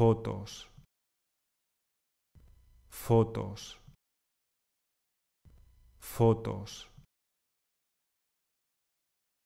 fotos, fotos, fotos.